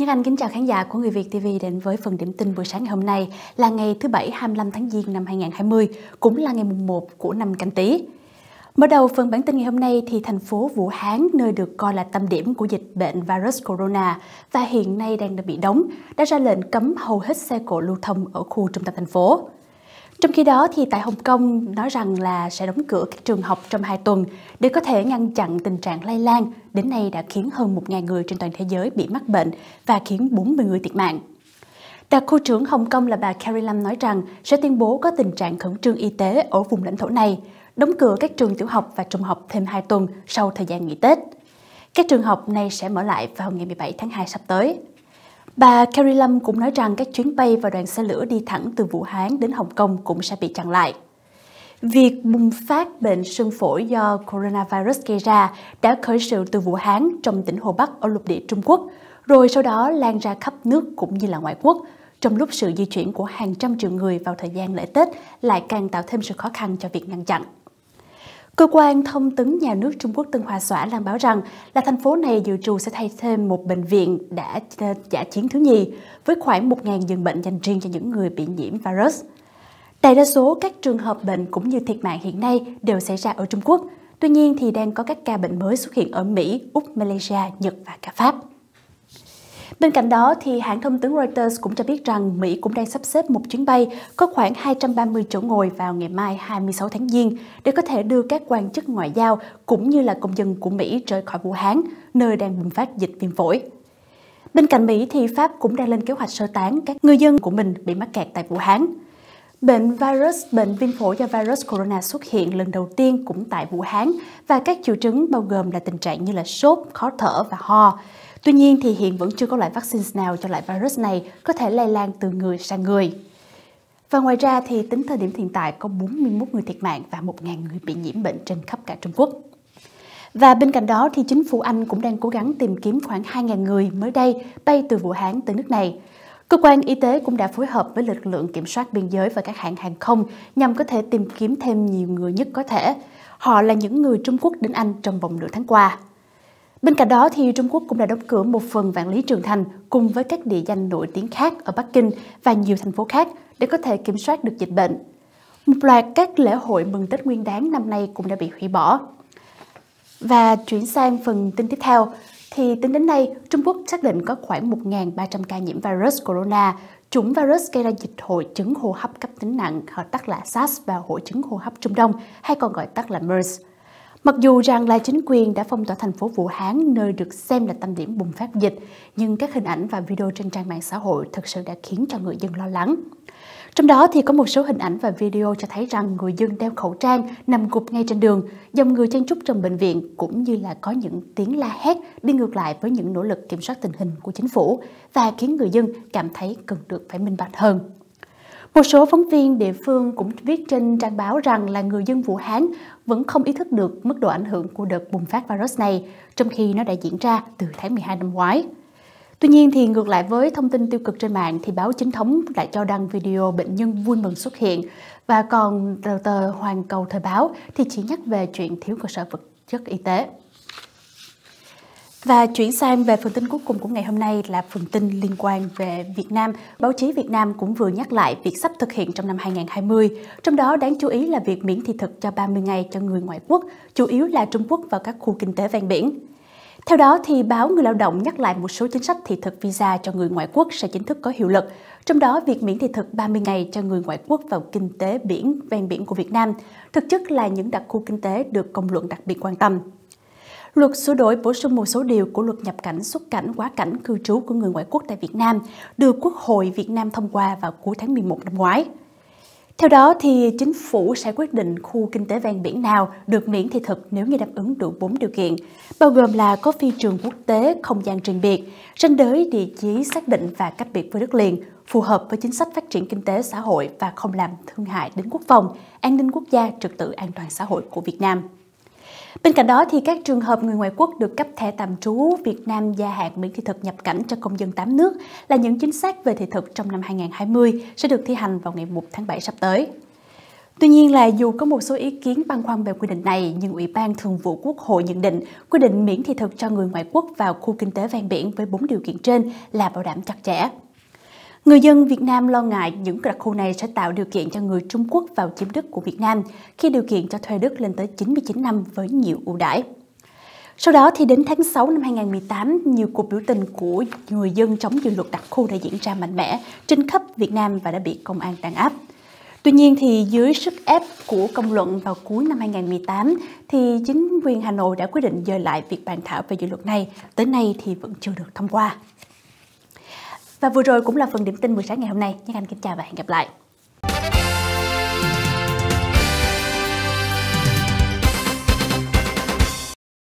Nhân Anh kính chào khán giả của Người Việt TV đến với phần điểm tin buổi sáng ngày hôm nay là ngày thứ Bảy 25 tháng Giêng năm 2020, cũng là ngày mùng 1 của năm canh tí. Mở đầu phần bản tin ngày hôm nay thì thành phố Vũ Hán, nơi được coi là tâm điểm của dịch bệnh virus corona và hiện nay đang bị đóng, đã ra lệnh cấm hầu hết xe cộ lưu thông ở khu trung tâm thành phố. Trong khi đó thì tại Hồng Kông nói rằng là sẽ đóng cửa các trường học trong 2 tuần để có thể ngăn chặn tình trạng lây lan, đến nay đã khiến hơn 1.000 người trên toàn thế giới bị mắc bệnh và khiến 40 người thiệt mạng. Đặc khu trưởng Hồng Kông là bà Carrie Lam nói rằng sẽ tuyên bố có tình trạng khẩn trương y tế ở vùng lãnh thổ này, đóng cửa các trường tiểu học và trung học thêm 2 tuần sau thời gian nghỉ Tết. Các trường học này sẽ mở lại vào ngày 17 tháng 2 sắp tới. Bà Carrie Lam cũng nói rằng các chuyến bay và đoàn xe lửa đi thẳng từ Vũ Hán đến Hồng Kông cũng sẽ bị chặn lại. Việc bùng phát bệnh sương phổi do coronavirus gây ra đã khởi sự từ Vũ Hán trong tỉnh Hồ Bắc ở lục địa Trung Quốc, rồi sau đó lan ra khắp nước cũng như là ngoại quốc, trong lúc sự di chuyển của hàng trăm triệu người vào thời gian lễ Tết lại càng tạo thêm sự khó khăn cho việc ngăn chặn. Cơ quan thông tấn nhà nước Trung Quốc Tân Hoa Xã loan báo rằng là thành phố này dự trù sẽ thay thêm một bệnh viện đã ờ, giả chiến thứ nhì với khoảng 1.000 giường bệnh dành riêng cho những người bị nhiễm virus. Đại đa số các trường hợp bệnh cũng như thiệt mạng hiện nay đều xảy ra ở Trung Quốc. Tuy nhiên thì đang có các ca bệnh mới xuất hiện ở Mỹ, Úc, Malaysia, Nhật và cả Pháp. Bên cạnh đó, thì hãng thông tấn Reuters cũng cho biết rằng Mỹ cũng đang sắp xếp một chuyến bay có khoảng 230 chỗ ngồi vào ngày mai 26 tháng Giêng để có thể đưa các quan chức ngoại giao cũng như là công dân của Mỹ rời khỏi Vũ Hán, nơi đang bùng phát dịch viêm phổi. Bên cạnh Mỹ thì Pháp cũng đang lên kế hoạch sơ tán các người dân của mình bị mắc kẹt tại Vũ Hán. Bệnh virus, bệnh viêm phổi do virus corona xuất hiện lần đầu tiên cũng tại Vũ Hán và các triệu chứng bao gồm là tình trạng như là sốt, khó thở và ho. Tuy nhiên thì hiện vẫn chưa có loại vaccine nào cho loại virus này có thể lây lan từ người sang người. Và ngoài ra thì tính thời điểm hiện tại có 41 người thiệt mạng và 1.000 người bị nhiễm bệnh trên khắp cả Trung Quốc. Và bên cạnh đó thì chính phủ Anh cũng đang cố gắng tìm kiếm khoảng 2.000 người mới đây bay từ Vũ Hán tới nước này. Cơ quan y tế cũng đã phối hợp với lực lượng kiểm soát biên giới và các hãng hàng không nhằm có thể tìm kiếm thêm nhiều người nhất có thể. Họ là những người Trung Quốc đến Anh trong vòng nửa tháng qua. Bên cạnh đó, thì Trung Quốc cũng đã đóng cửa một phần vạn lý trường thành cùng với các địa danh nổi tiếng khác ở Bắc Kinh và nhiều thành phố khác để có thể kiểm soát được dịch bệnh. Một loạt các lễ hội mừng Tết Nguyên đáng năm nay cũng đã bị hủy bỏ. Và chuyển sang phần tin tiếp theo, thì tính đến nay, Trung Quốc xác định có khoảng 1.300 ca nhiễm virus corona, chủng virus gây ra dịch hội chứng hô hấp cấp tính nặng, hoặc tắt là SARS và hội chứng hô hấp Trung Đông, hay còn gọi tắt là MERS. Mặc dù rằng là chính quyền đã phong tỏa thành phố Vũ Hán nơi được xem là tâm điểm bùng phát dịch, nhưng các hình ảnh và video trên trang mạng xã hội thực sự đã khiến cho người dân lo lắng. Trong đó thì có một số hình ảnh và video cho thấy rằng người dân đeo khẩu trang nằm gục ngay trên đường, dòng người chen trúc trong bệnh viện cũng như là có những tiếng la hét đi ngược lại với những nỗ lực kiểm soát tình hình của chính phủ và khiến người dân cảm thấy cần được phải minh bạch hơn. Một số phóng viên địa phương cũng viết trên trang báo rằng là người dân Vũ Hán vẫn không ý thức được mức độ ảnh hưởng của đợt bùng phát virus này, trong khi nó đã diễn ra từ tháng 12 năm ngoái. Tuy nhiên thì ngược lại với thông tin tiêu cực trên mạng thì báo chính thống lại cho đăng video bệnh nhân vui mừng xuất hiện và còn tờ, tờ Hoàn Cầu Thời báo thì chỉ nhắc về chuyện thiếu cơ sở vật chất y tế. Và chuyển sang về phần tin cuối cùng của ngày hôm nay là phần tin liên quan về Việt Nam. Báo chí Việt Nam cũng vừa nhắc lại việc sắp thực hiện trong năm 2020, trong đó đáng chú ý là việc miễn thị thực cho 30 ngày cho người ngoại quốc, chủ yếu là Trung Quốc và các khu kinh tế ven biển. Theo đó, thì báo Người lao động nhắc lại một số chính sách thị thực visa cho người ngoại quốc sẽ chính thức có hiệu lực, trong đó việc miễn thị thực 30 ngày cho người ngoại quốc vào kinh tế biển ven biển của Việt Nam, thực chất là những đặc khu kinh tế được công luận đặc biệt quan tâm. Luật sửa đổi bổ sung một số điều của luật nhập cảnh, xuất cảnh, quá cảnh, cư trú của người ngoại quốc tại Việt Nam được Quốc hội Việt Nam thông qua vào cuối tháng 11 năm ngoái. Theo đó thì chính phủ sẽ quyết định khu kinh tế ven biển nào được miễn thị thực nếu như đáp ứng đủ 4 điều kiện, bao gồm là có phi trường quốc tế, không gian riêng biệt, ranh giới địa chí xác định và cách biệt với đất liền, phù hợp với chính sách phát triển kinh tế xã hội và không làm thương hại đến quốc phòng, an ninh quốc gia, trật tự an toàn xã hội của Việt Nam. Bên cạnh đó thì các trường hợp người ngoại quốc được cấp thẻ tạm trú Việt Nam gia hạn miễn thị thực nhập cảnh cho công dân 8 nước là những chính sách về thị thực trong năm 2020 sẽ được thi hành vào ngày 1 tháng 7 sắp tới. Tuy nhiên là dù có một số ý kiến băn khoăn về quy định này, nhưng Ủy ban Thường vụ Quốc hội nhận định quy định miễn thị thực cho người ngoại quốc vào khu kinh tế ven biển với bốn điều kiện trên là bảo đảm chặt chẽ. Người dân Việt Nam lo ngại những đặc khu này sẽ tạo điều kiện cho người Trung Quốc vào chiếm đất của Việt Nam khi điều kiện cho thuê đất lên tới 99 năm với nhiều ưu đãi. Sau đó thì đến tháng 6 năm 2018, nhiều cuộc biểu tình của người dân chống dự luật đặc khu đã diễn ra mạnh mẽ trên khắp Việt Nam và đã bị công an đàn áp. Tuy nhiên thì dưới sức ép của công luận vào cuối năm 2018 thì chính quyền Hà Nội đã quyết định dời lại việc bàn thảo về dự luật này, tới nay thì vẫn chưa được thông qua. Và vừa rồi cũng là phần điểm tin buổi sáng ngày hôm nay. Nhân Anh kính chào và hẹn gặp lại.